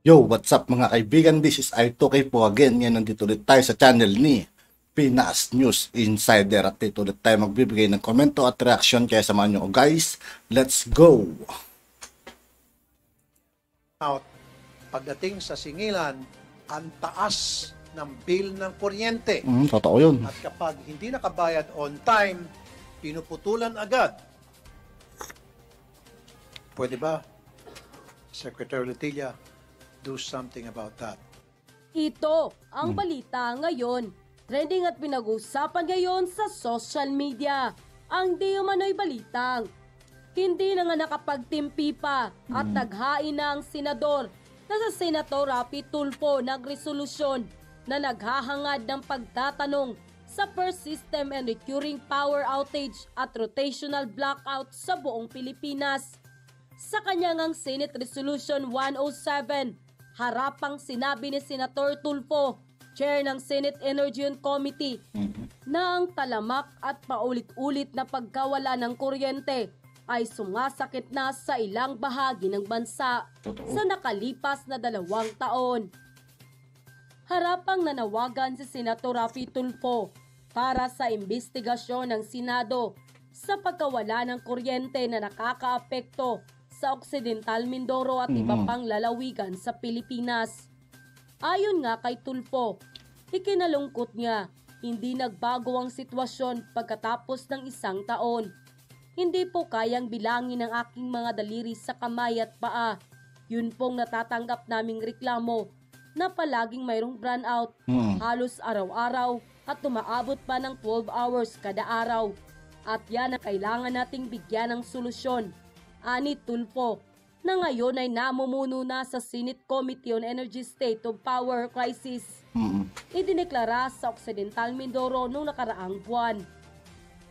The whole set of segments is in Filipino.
Yo, what's up mga kaibigan? This is I2K po again. Ngayon nandito ulit tayo sa channel ni Pinas News Insider at dito ulit tayo magbibigay ng komento at reaction kaya samahan nyo guys. Let's go! Out. Pagdating sa singilan, ang taas ng bill ng kuryente. Mm, totoo yun. At kapag hindi nakabayad on time, pinuputulan agad. Pwede ba? Secretary Letilla, do something about that. Ito ang balita ngayon. Trending at pinag-usapan ngayon sa social media. Ang di umano'y balitang. Hindi na nga nakapagtimpi pa at mm. naghain na senador na sa Senator Rapi Tulpo nagresolusyon na naghahangad ng pagtatanong sa first system and recurring power outage at rotational blackout sa buong Pilipinas. Sa kanyang ang Senate Resolution 107 harapang sinabi ni Senator Tulfo, Chair ng Senate Energy and Committee, mm-hmm. na ang talamak at paulit-ulit na pagkawala ng kuryente ay sumasakit na sa ilang bahagi ng bansa sa nakalipas na dalawang taon. Harapang nanawagan si Senator Rafi Tulfo para sa imbestigasyon ng Senado sa pagkawala ng kuryente na nakakaapekto sa Occidental Mindoro at mm-hmm. iba pang lalawigan sa Pilipinas. Ayon nga kay Tulpo, ikinalungkot niya, hindi nagbago ang sitwasyon pagkatapos ng isang taon. Hindi po kayang bilangin ang aking mga daliri sa kamay at paa. Yun pong natatanggap naming reklamo na palaging mayroong brownout mm. halos araw-araw at tumaabot pa ng 12 hours kada araw. At yan ang kailangan nating bigyan ng solusyon. Ani Tulfo na ngayon ay namumuno na sa Senate Committee on Energy State of Power Crisis. Idineklara sa Occidental Mindoro noong nakaraang buwan.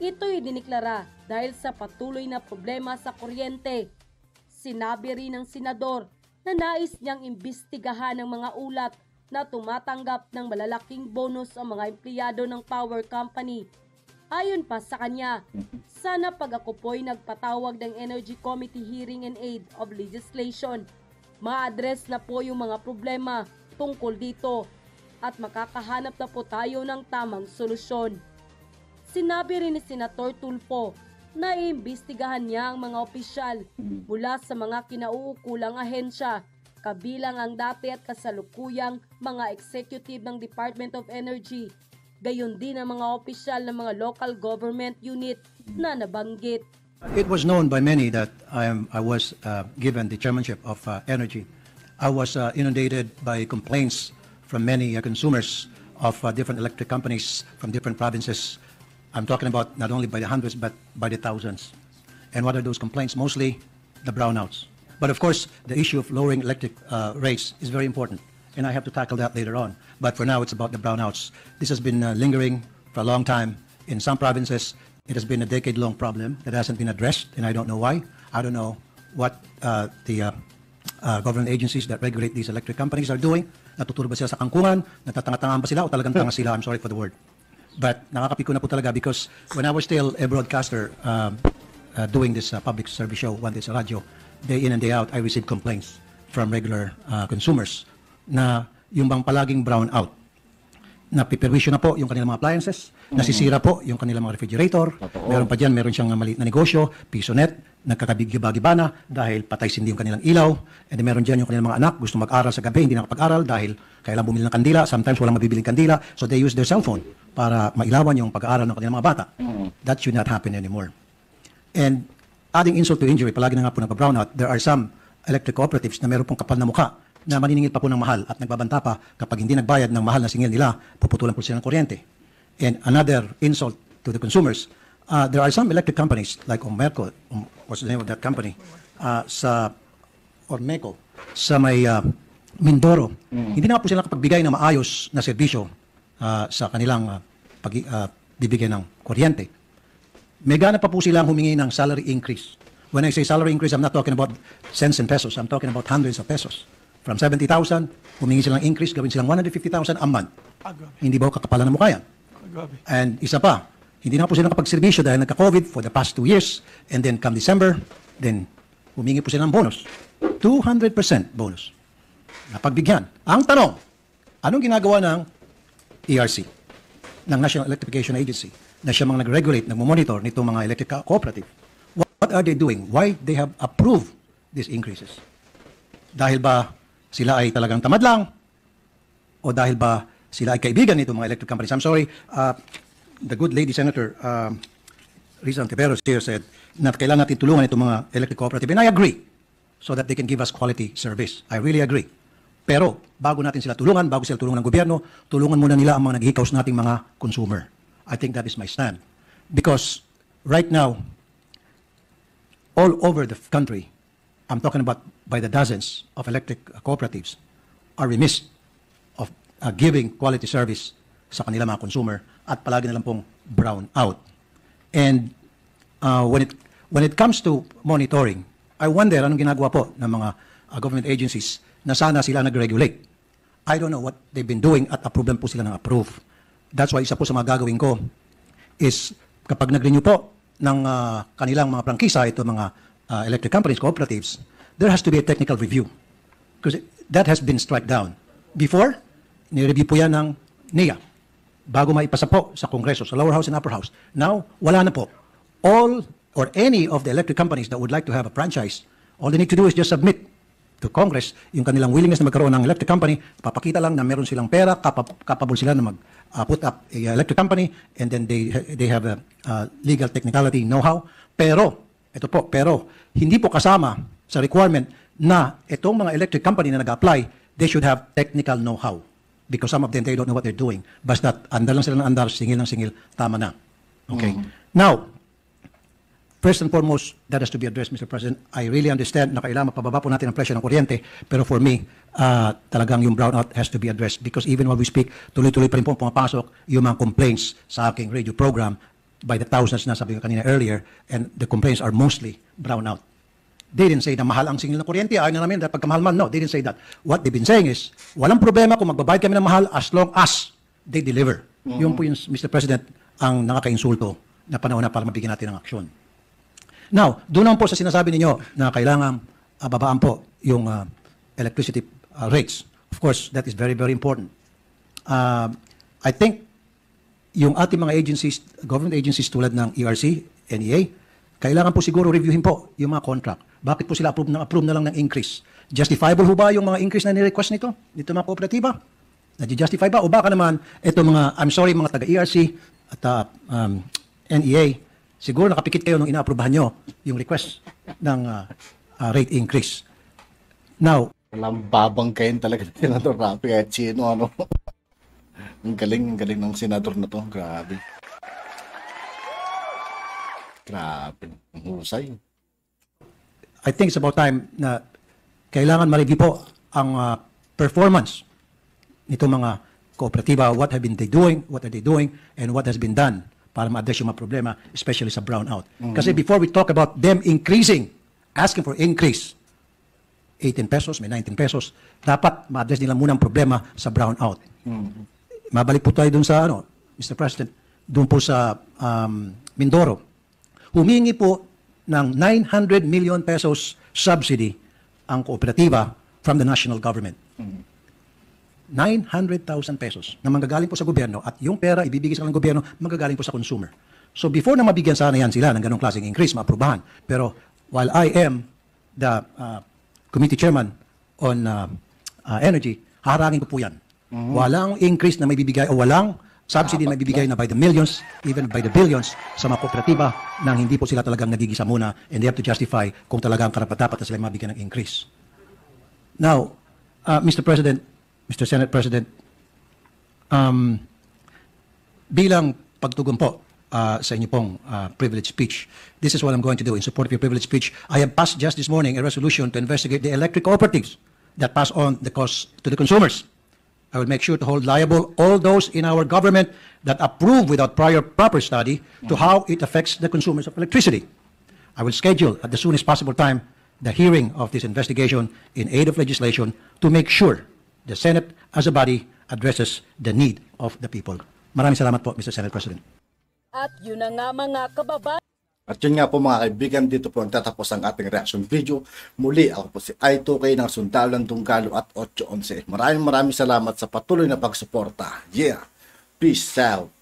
Ito'y idineklara dahil sa patuloy na problema sa kuryente. Sinabi rin ng senador na nais niyang imbestigahan ng mga ulat na tumatanggap ng malalaking bonus ang mga empleyado ng power company Ayon pa sa kanya, sana pag ako po'y nagpatawag ng Energy Committee Hearing and Aid of Legislation, ma-address na po yung mga problema tungkol dito at makakahanap na po tayo ng tamang solusyon. Sinabi rin ni Senator Tulfo na iimbestigahan niya ang mga opisyal mula sa mga kinauukulang ahensya kabilang ang dati at kasalukuyang mga executive ng Department of Energy gayon din ang mga opisyal ng mga local government unit na nabanggit. It was known by many that I, am, I was uh, given the chairmanship of uh, energy. I was uh, inundated by complaints from many uh, consumers of uh, different electric companies from different provinces. I'm talking about not only by the hundreds but by the thousands. And what are those complaints? Mostly the brownouts. But of course, the issue of lowering electric uh, rates is very important. and I have to tackle that later on. But for now, it's about the brownouts. This has been uh, lingering for a long time. In some provinces, it has been a decade-long problem that hasn't been addressed, and I don't know why. I don't know what uh, the uh, uh, government agencies that regulate these electric companies are doing. Natuturo ba sila sa kangkungan? Natatanga-tangaan ba sila? O talagang tanga sila? I'm sorry for the word. But nakakapiko na po talaga because when I was still a broadcaster um, uh, doing this uh, public service show, one day sa radio, day in and day out, I received complaints from regular uh, consumers na yung bang palaging brown out. Napiperwisyo na po yung kanilang mga appliances, mm. nasisira po yung kanilang mga refrigerator, meron pa dyan, meron siyang maliit na negosyo, piso net, nagkakabigiba dahil patay sindi yung kanilang ilaw, and meron dyan yung kanilang mga anak, gusto mag-aral sa gabi, hindi nakapag-aral dahil kailangan bumili ng kandila, sometimes walang mabibiling kandila, so they use their cellphone para mailawan yung pag-aaral ng kanilang mga bata. Mm. That should not happen anymore. And adding insult to injury, palagi na nga po nagpa-brownout, there are some electric cooperatives na meron pong kapal na mukha na maniningil pa po ng mahal at nagbabanta pa kapag hindi nagbayad ng mahal na singil nila, puputulan po sila ng kuryente. And another insult to the consumers, uh, there are some electric companies like Omerco, um, what's the name of that company, uh, sa Ormeco, sa may uh, Mindoro. Mm. Hindi na po sila nakapagbigay ng maayos na serbisyo uh, sa kanilang uh, pag, uh, bibigyan ng kuryente. May gana pa po silang humingi ng salary increase. When I say salary increase, I'm not talking about cents and pesos. I'm talking about hundreds of pesos. From 70,000, humingi silang increase, gawin silang 150,000 a month. Ah, Hindi ba ho kakapalan ng mukha yan? And isa pa, hindi na po sila nakapagservisyo dahil nagka-COVID for the past two years. And then come December, then humingi po sila ng bonus. 200% bonus. Napagbigyan. Ang tanong, anong ginagawa ng ERC, ng National Electrification Agency, na siya mga nag-regulate, nag-monitor nitong mga electric cooperative? What are they doing? Why they have approved these increases? Dahil ba sila ay talagang tamad lang? O dahil ba sila ay kaibigan nito mga electric companies? I'm sorry, uh, the good lady senator, uh, Rizal Antiveros here said na kailangan natin tulungan itong mga electric cooperative. And I agree so that they can give us quality service. I really agree. Pero bago natin sila tulungan, bago sila tulungan ng gobyerno, tulungan muna nila ang mga naghihikaw nating mga consumer. I think that is my stand. Because right now, all over the country, I'm talking about by the dozens of electric uh, cooperatives, are remiss of uh, giving quality service sa kanila mga consumer at palagi nilang pong brown out. And uh, when, it, when it comes to monitoring, I wonder anong ginagawa po ng mga uh, government agencies na sana sila nag-regulate. I don't know what they've been doing at approve lang po sila ng approve. That's why isa po sa mga gagawin ko is kapag nag-renew po ng uh, kanilang mga prangkisa, ito mga uh, electric companies, cooperatives, there has to be a technical review. Because that has been struck down. Before, nireview po yan ng NEA bago maipasa po sa Kongreso, sa lower house and upper house. Now, wala na po. All or any of the electric companies that would like to have a franchise, all they need to do is just submit to Congress yung kanilang willingness na magkaroon ng electric company, papakita lang na meron silang pera, kapab kapable sila na mag-put uh, up a electric company, and then they, they have a uh, legal technicality know-how. Pero, ito po, pero hindi po kasama sa requirement na itong mga electric company na nag-apply, they should have technical know-how. Because some of them, they don't know what they're doing. Basta andar lang sila ng andar, singil ng singil, tama na. Okay? Mm. Now, first and foremost, that has to be addressed, Mr. President. I really understand na kailangan mapababa po natin ang presyo ng kuryente, pero for me, uh, talagang yung brownout has to be addressed because even while we speak, tuloy-tuloy pa rin po pumapasok yung mga complaints sa aking radio program by the thousands na sabi ko kanina earlier, and the complaints are mostly brown out. They didn't say na mahal ang singil ng kuryente, ayaw na namin, pagkamahal man, no, they didn't say that. What they've been saying is, walang problema kung magbabayad kami ng mahal as long as they deliver. Mm-hmm. Yun po yung, Mr. President, ang nakakainsulto na panahon na para mabigyan natin ng aksyon. Now, doon po sa sinasabi ninyo na kailangan uh, babaan po yung uh, electricity uh, rates. Of course, that is very, very important. Uh, I think yung ating mga agencies, government agencies tulad ng ERC, NEA, kailangan po siguro reviewin po yung mga contract. Bakit po sila approve na, approve na lang ng increase? Justifiable ho ba yung mga increase na ni-request nito? Dito mga kooperatiba? Nadi-justify ba? O baka naman, ito mga, I'm sorry, mga taga-ERC at uh, um, NEA, siguro nakapikit kayo nung inaaprubahan nyo yung request ng uh, uh, rate increase. Now, Walang babang kayo talaga, Senator Rafi, at sino, ano ang galing, ang galing ng senador na to. Grabe. Grabe. Ang husay. I think it's about time na kailangan ma po ang uh, performance nitong mga kooperatiba. What have been they doing? What are they doing? And what has been done para ma-address yung mga problema, especially sa brownout. Mm-hmm. Kasi before we talk about them increasing, asking for increase, 18 pesos, may 19 pesos, dapat ma-address nila muna ang problema sa brownout. Mm-hmm mabalik po tayo dun sa, ano, Mr. President, dun po sa um, Mindoro. Humingi po ng 900 million pesos subsidy ang kooperatiba from the national government. 900,000 pesos na manggagaling po sa gobyerno at yung pera ibibigay sa ng gobyerno manggagaling po sa consumer. So before na mabigyan sana yan sila ng ganong klaseng increase, maaprubahan. Pero while I am the uh, committee chairman on uh, uh, energy, haharangin ko po yan. Mm-hmm. Walang increase na may bibigay o walang subsidy na ah, bibigay na by the millions, even by the billions sa mga kooperatiba nang hindi po sila talagang nagigisa muna and they have to justify kung talagang karapat-dapat na sila mabigyan ng increase. Now, uh, Mr. President, Mr. Senate President, um, bilang pagtugon po uh, sa inyo pong uh, privilege speech, this is what I'm going to do in support of your privilege speech. I have passed just this morning a resolution to investigate the electric cooperatives that pass on the cost to the consumers. I will make sure to hold liable all those in our government that approve without prior proper study to how it affects the consumers of electricity. I will schedule at the soonest possible time the hearing of this investigation in aid of legislation to make sure the Senate as a body addresses the need of the people. Maraming salamat po, Mr. Senate President. At yun na nga mga kababayan. At yun nga po mga kaibigan, dito po natatapos ang ating reaction video. Muli ako po si I2K ng Sundalan Tunggalo at 811. Maraming maraming salamat sa patuloy na pagsuporta. Yeah! Peace out!